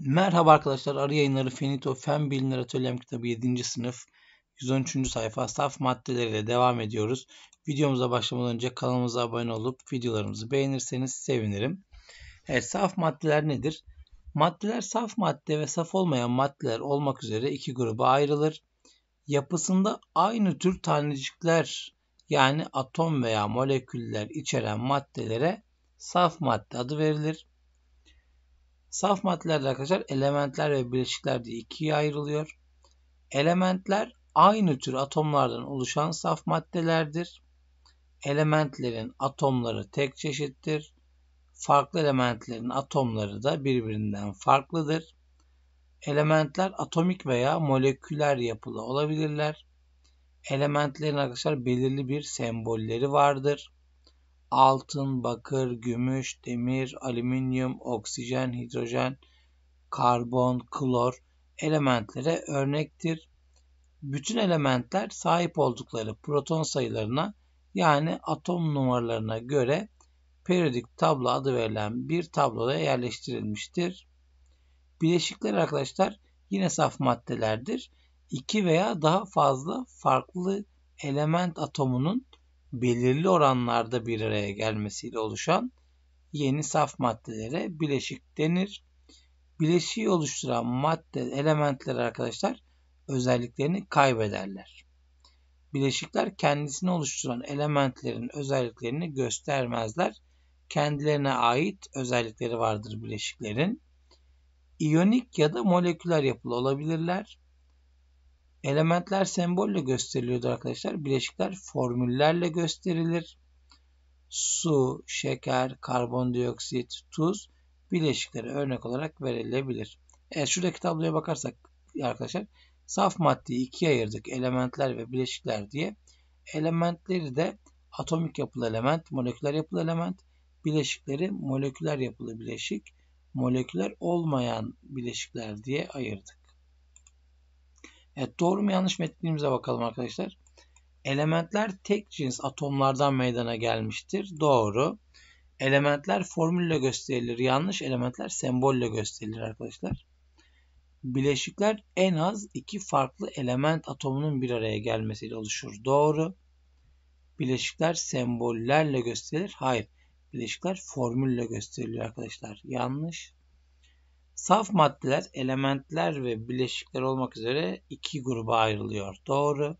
Merhaba arkadaşlar. Arı Yayınları Finito Fen Bilimleri Atölyem kitabı 7. sınıf 113. sayfa saf maddeleriyle devam ediyoruz. Videomuza başlamadan önce kanalımıza abone olup videolarımızı beğenirseniz sevinirim. Evet saf maddeler nedir? Maddeler saf madde ve saf olmayan maddeler olmak üzere iki gruba ayrılır. Yapısında aynı tür tanecikler yani atom veya moleküller içeren maddelere saf madde adı verilir. Saf maddelerde arkadaşlar elementler ve bileşikler diye ikiye ayrılıyor. Elementler aynı tür atomlardan oluşan saf maddelerdir. Elementlerin atomları tek çeşittir. Farklı elementlerin atomları da birbirinden farklıdır. Elementler atomik veya moleküler yapılı olabilirler. Elementlerin arkadaşlar belirli bir sembolleri vardır. Altın, bakır, gümüş, demir, alüminyum, oksijen, hidrojen, karbon, klor elementlere örnektir. Bütün elementler sahip oldukları proton sayılarına yani atom numaralarına göre periyodik tablo adı verilen bir tabloda yerleştirilmiştir. Bileşikler arkadaşlar yine saf maddelerdir iki veya daha fazla farklı element atomunun belirli oranlarda bir araya gelmesiyle oluşan yeni saf maddelere bileşik denir. Bileşiği oluşturan madde elementler arkadaşlar özelliklerini kaybederler. Bileşikler kendisini oluşturan elementlerin özelliklerini göstermezler. Kendilerine ait özellikleri vardır bileşiklerin. İyonik ya da moleküler yapılı olabilirler. Elementler sembolle gösteriliyordu arkadaşlar. Bileşikler formüllerle gösterilir. Su, şeker, karbondioksit, tuz bileşikleri örnek olarak verilebilir. Evet şuradaki tabloya bakarsak arkadaşlar saf maddeyi ikiye ayırdık. Elementler ve bileşikler diye. Elementleri de atomik yapılı element, moleküler yapılı element, bileşikleri moleküler yapılı bileşik, moleküler olmayan bileşikler diye ayırdık. Evet doğru mu yanlış mı metnimize bakalım arkadaşlar. Elementler tek cins atomlardan meydana gelmiştir. Doğru. Elementler formülle gösterilir. Yanlış. Elementler sembolle gösterilir arkadaşlar. Bileşikler en az iki farklı element atomunun bir araya gelmesiyle oluşur. Doğru. Bileşikler sembollerle gösterilir. Hayır. Bileşikler formülle gösteriliyor arkadaşlar. Yanlış. Saf maddeler elementler ve bileşikler olmak üzere iki gruba ayrılıyor. Doğru.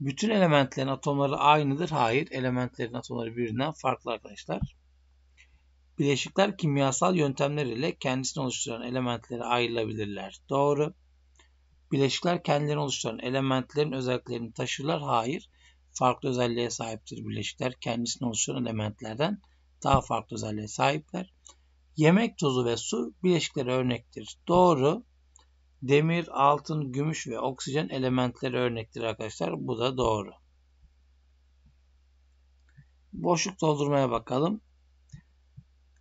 Bütün elementlerin atomları aynıdır. Hayır. Elementlerin atomları birbirinden farklı arkadaşlar. Bileşikler kimyasal yöntemler ile kendisini oluşturan elementlere ayrılabilirler. Doğru. Bileşikler kendilerini oluşturan elementlerin özelliklerini taşırlar. Hayır. Farklı özelliğe sahiptir bileşikler. Kendisini oluşturan elementlerden daha farklı özelliğe sahipler. Yemek tozu ve su bileşikleri örnektir. Doğru. Demir, altın, gümüş ve oksijen elementleri örnektir arkadaşlar. Bu da doğru. Boşluk doldurmaya bakalım.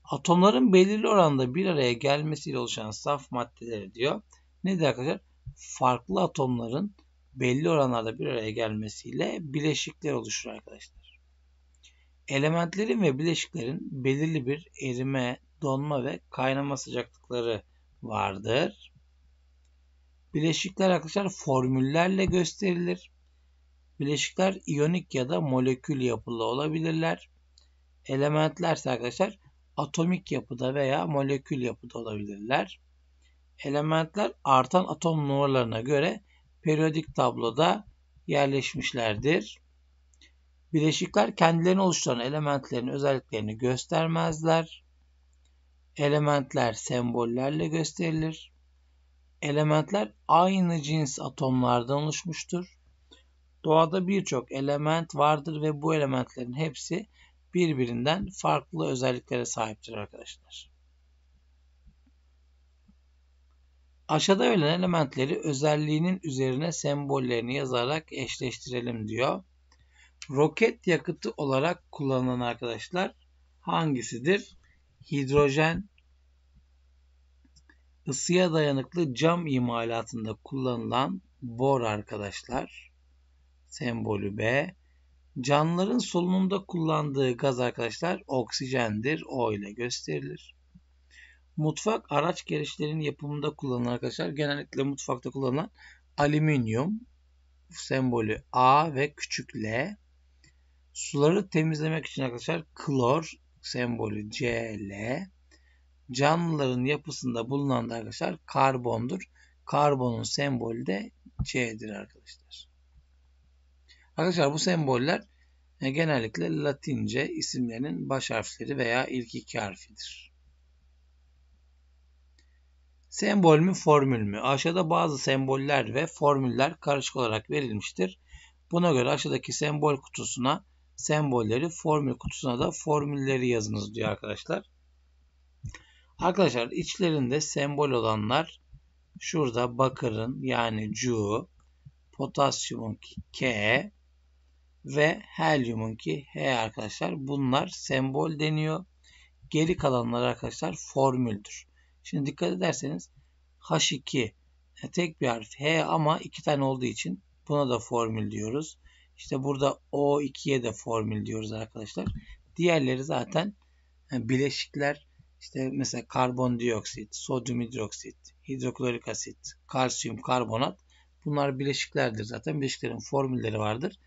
Atomların belirli oranda bir araya gelmesiyle oluşan saf maddeler diyor. Nedir arkadaşlar? Farklı atomların belli oranlarda bir araya gelmesiyle bileşikler oluşur arkadaşlar. Elementlerin ve bileşiklerin belirli bir erime, donma ve kaynama sıcaklıkları vardır. Bileşikler arkadaşlar formüllerle gösterilir. Bileşikler iyonik ya da molekül yapılı olabilirler. Elementler ise arkadaşlar atomik yapıda veya molekül yapıda olabilirler. Elementler artan atom numaralarına göre periyodik tabloda yerleşmişlerdir. Bileşikler kendilerini oluşturan elementlerin özelliklerini göstermezler. Elementler sembollerle gösterilir. Elementler aynı cins atomlardan oluşmuştur. Doğada birçok element vardır ve bu elementlerin hepsi birbirinden farklı özelliklere sahiptir arkadaşlar. Aşağıda verilen elementleri özelliğinin üzerine sembollerini yazarak eşleştirelim diyor. Roket yakıtı olarak kullanılan arkadaşlar hangisidir? hidrojen ısıya dayanıklı cam imalatında kullanılan bor arkadaşlar. Sembolü B. Canlıların solunumda kullandığı gaz arkadaşlar oksijendir. O ile gösterilir. Mutfak araç gereçlerinin yapımında kullanılan arkadaşlar genellikle mutfakta kullanılan alüminyum sembolü A ve küçük L. Suları temizlemek için arkadaşlar klor sembolü Cl canlıların yapısında bulunan da arkadaşlar karbondur. Karbonun sembolü de C'dir arkadaşlar. Arkadaşlar bu semboller e, genellikle Latince isimlerin baş harfleri veya ilk iki harfidir. Sembol mü formül mü? Aşağıda bazı semboller ve formüller karışık olarak verilmiştir. Buna göre aşağıdaki sembol kutusuna sembolleri formül kutusuna da formülleri yazınız diyor arkadaşlar. Arkadaşlar içlerinde sembol olanlar şurada bakırın yani cu, potasyumun ki K ve helyumun ki H arkadaşlar. Bunlar sembol deniyor. Geri kalanlar arkadaşlar formüldür. Şimdi dikkat ederseniz H2 e, tek bir harf H ama iki tane olduğu için buna da formül diyoruz. İşte burada O2'ye de formül diyoruz arkadaşlar. Diğerleri zaten e, bileşikler İşte mesela karbondioksit, sodyum hidroksit, hidroklorik asit, kalsiyum karbonat bunlar bileşiklerdir zaten. Bileşiklerin formülleri vardır.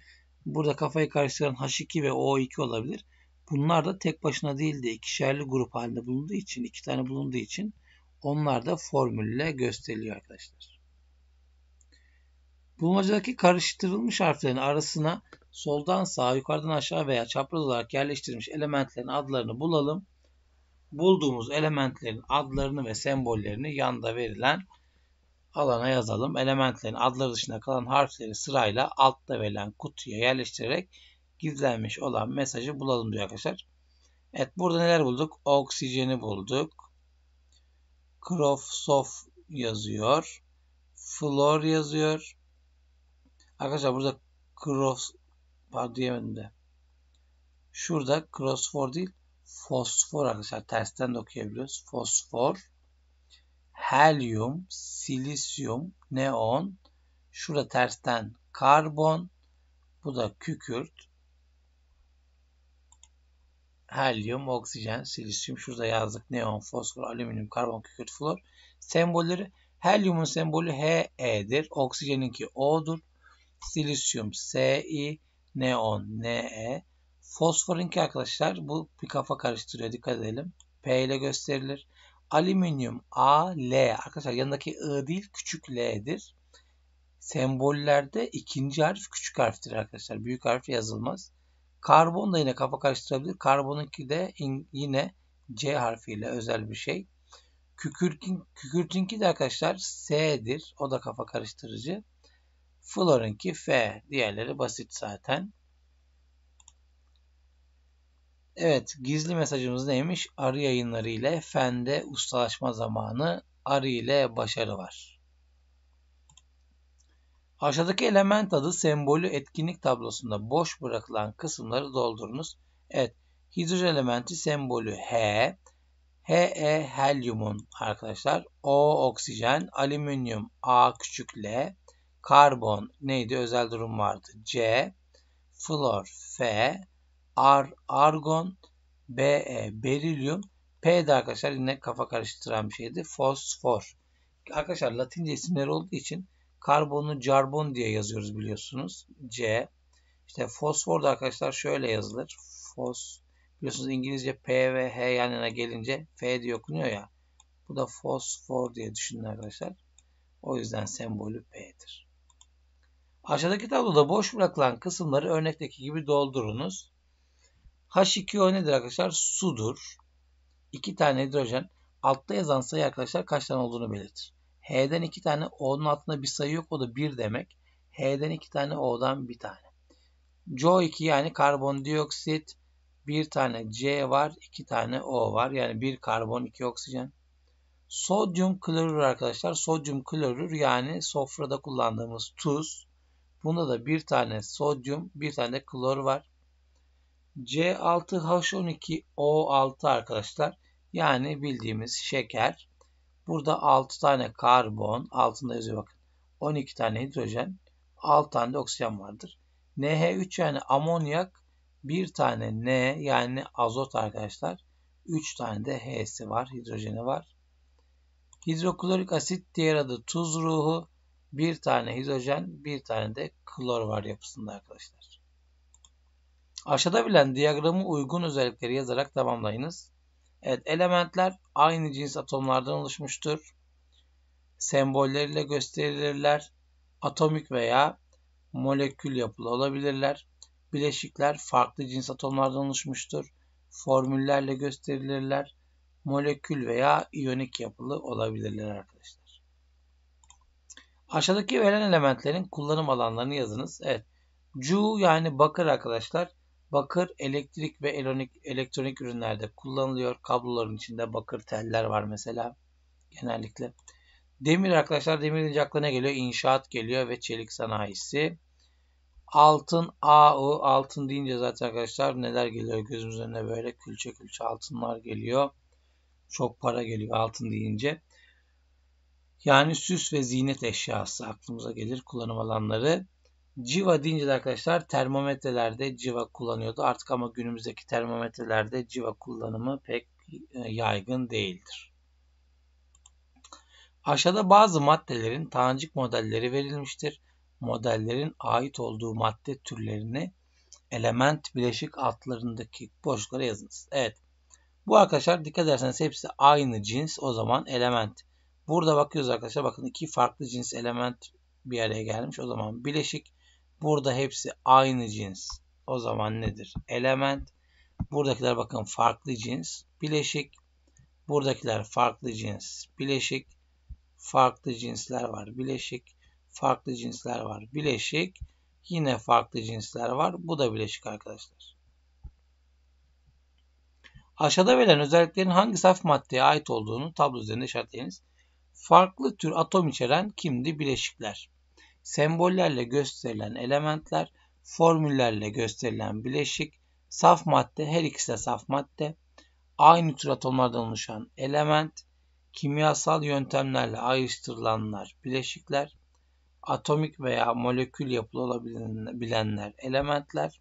Burada kafayı karıştıran H2 ve O2 olabilir. Bunlar da tek başına değil de ikişerli grup halinde bulunduğu için, iki tane bulunduğu için onlar da formülle gösteriliyor arkadaşlar. Bulmacadaki karıştırılmış harflerin arasına soldan sağa, yukarıdan aşağı veya çapraz olarak yerleştirilmiş elementlerin adlarını bulalım. Bulduğumuz elementlerin adlarını ve sembollerini yanda verilen alana yazalım. Elementlerin adları dışında kalan harfleri sırayla altta verilen kutuya yerleştirerek gizlenmiş olan mesajı bulalım diyor arkadaşlar. Evet burada neler bulduk? Oksijeni bulduk. Krofsof yazıyor. Flor yazıyor. Arkadaşlar burada cross var diyemedim de. Şurada crossfor değil fosfor arkadaşlar tersten de okuyabiliyoruz. Fosfor, helyum, silisyum, neon. Şurada tersten karbon. Bu da kükürt. Helyum, oksijen, silisyum. Şurada yazdık neon, fosfor, alüminyum, karbon, kükürt, flor. Sembolleri helyumun sembolü HE'dir. Oksijeninki O'dur silisyum Si, neon Ne. Fosforinki arkadaşlar bu bir kafa karıştırıyor dikkat edelim. P ile gösterilir. Alüminyum A, L. Arkadaşlar yanındaki I değil küçük L'dir. Sembollerde ikinci harf küçük harftir arkadaşlar. Büyük harf yazılmaz. Karbon da yine kafa karıştırabilir. Karbonunki de yine C harfiyle özel bir şey. Kükürtin, kükürtinki de arkadaşlar S'dir. O da kafa karıştırıcı. Flor'unki F. Diğerleri basit zaten. Evet, gizli mesajımız neymiş? Arı yayınları ile fende ustalaşma zamanı, arı ile başarı var. Aşağıdaki element adı sembolü etkinlik tablosunda boş bırakılan kısımları doldurunuz. Evet, hidrojen elementi sembolü H, He helyumun arkadaşlar, O oksijen, alüminyum A küçük L, Karbon neydi? Özel durum vardı. C. Flor F. Ar, argon BE berilyum P de arkadaşlar yine kafa karıştıran bir şeydi. Fosfor. Arkadaşlar Latince isimleri olduğu için karbonu carbon diye yazıyoruz biliyorsunuz. C. İşte fosfor da arkadaşlar şöyle yazılır. Fos biliyorsunuz İngilizce P ve H yan yana gelince F diye okunuyor ya. Bu da fosfor diye düşünün arkadaşlar. O yüzden sembolü P'dir. Aşağıdaki tabloda boş bırakılan kısımları örnekteki gibi doldurunuz. H2O nedir arkadaşlar? Sudur. İki tane hidrojen. Altta yazan sayı arkadaşlar kaç tane olduğunu belirtir. H'den iki tane O'nun altında bir sayı yok. O da bir demek. H'den iki tane O'dan bir tane. CO2 yani karbondioksit. Bir tane C var. iki tane O var. Yani bir karbon iki oksijen. Sodyum klorür arkadaşlar. Sodyum klorür yani sofrada kullandığımız tuz. Bunda da bir tane sodyum, bir tane klor var. C6H12O6 arkadaşlar. Yani bildiğimiz şeker. Burada 6 tane karbon, altında yazıyor bakın. 12 tane hidrojen, 6 tane de oksijen vardır. NH3 yani amonyak, bir tane N yani azot arkadaşlar. 3 tane de H'si var, hidrojeni var. Hidroklorik asit diğer adı tuz ruhu. Bir tane hidrojen, bir tane de klor var yapısında arkadaşlar. Aşağıda verilen diyagramı uygun özellikleri yazarak tamamlayınız. Evet, elementler aynı cins atomlardan oluşmuştur. Sembolleriyle gösterilirler. Atomik veya molekül yapılı olabilirler. Bileşikler farklı cins atomlardan oluşmuştur. Formüllerle gösterilirler. Molekül veya iyonik yapılı olabilirler arkadaşlar. Aşağıdaki verilen elementlerin kullanım alanlarını yazınız. Evet. Cu yani bakır arkadaşlar. Bakır elektrik ve elektronik, elektronik ürünlerde kullanılıyor. Kabloların içinde bakır teller var mesela genellikle. Demir arkadaşlar demir deyince aklına geliyor. İnşaat geliyor ve çelik sanayisi. Altın AU altın deyince zaten arkadaşlar neler geliyor gözümüzün önüne böyle külçe külçe altınlar geliyor. Çok para geliyor altın deyince. Yani süs ve ziynet eşyası aklımıza gelir kullanım alanları. Civa deyince de arkadaşlar termometrelerde civa kullanıyordu. Artık ama günümüzdeki termometrelerde civa kullanımı pek e, yaygın değildir. Aşağıda bazı maddelerin tanecik modelleri verilmiştir. Modellerin ait olduğu madde türlerini element bileşik altlarındaki boşluklara yazınız. Evet. Bu arkadaşlar dikkat ederseniz hepsi aynı cins. O zaman element Burada bakıyoruz arkadaşlar. Bakın iki farklı cins element bir araya gelmiş. O zaman bileşik. Burada hepsi aynı cins. O zaman nedir? Element. Buradakiler bakın farklı cins. Bileşik. Buradakiler farklı cins. Bileşik. Farklı cinsler var. Bileşik. Farklı cinsler var. Bileşik. Yine farklı cinsler var. Bu da bileşik arkadaşlar. Aşağıda verilen özelliklerin hangi saf maddeye ait olduğunu tablo üzerinde işaretleyiniz farklı tür atom içeren kimdi bileşikler. Sembollerle gösterilen elementler, formüllerle gösterilen bileşik, saf madde, her ikisi de saf madde, aynı tür atomlardan oluşan element, kimyasal yöntemlerle ayrıştırılanlar bileşikler, atomik veya molekül yapılı olabilenler elementler,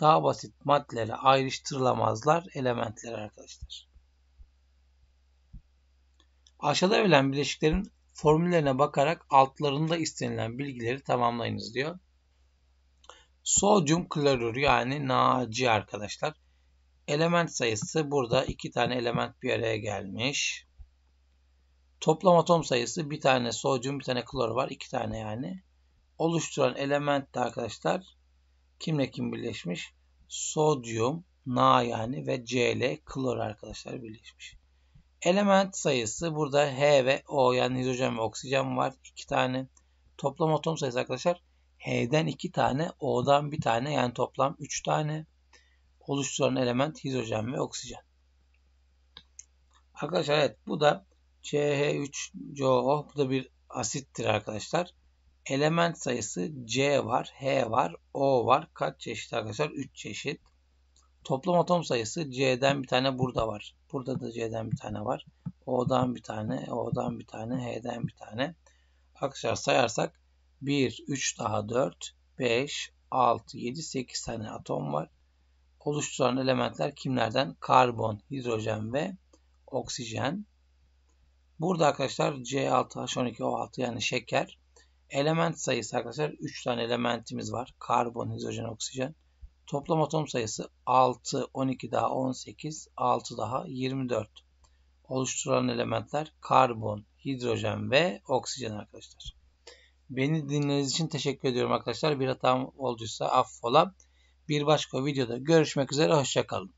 daha basit maddelere ayrıştırılamazlar elementler arkadaşlar. Aşağıda verilen bileşiklerin formüllerine bakarak altlarında istenilen bilgileri tamamlayınız diyor. Sodyum klorür yani Naci arkadaşlar. Element sayısı burada iki tane element bir araya gelmiş. Toplam atom sayısı bir tane sodyum bir tane klor var. iki tane yani. Oluşturan element de arkadaşlar kimle kim birleşmiş? Sodyum, Na yani ve Cl klor arkadaşlar birleşmiş. Element sayısı burada H ve O yani hidrojen ve oksijen var. iki tane. Toplam atom sayısı arkadaşlar H'den iki tane, O'dan bir tane yani toplam üç tane oluşturan element hidrojen ve oksijen. Arkadaşlar evet bu da CH3COO bu da bir asittir arkadaşlar. Element sayısı C var, H var, O var. Kaç çeşit arkadaşlar? 3 çeşit. Toplam atom sayısı C'den bir tane burada var. Burada da C'den bir tane var. O'dan bir tane, O'dan bir tane, H'den bir tane. Arkadaşlar sayarsak 1, 3 daha 4, 5, 6, 7, 8 tane atom var. Oluşturan elementler kimlerden? Karbon, hidrojen ve oksijen. Burada arkadaşlar C6H12O6 yani şeker. Element sayısı arkadaşlar 3 tane elementimiz var. Karbon, hidrojen, oksijen. Toplam atom sayısı 6, 12 daha 18, 6 daha 24. Oluşturan elementler karbon, hidrojen ve oksijen arkadaşlar. Beni dinlediğiniz için teşekkür ediyorum arkadaşlar. Bir hatam olduysa affola. Bir başka videoda görüşmek üzere. Hoşçakalın.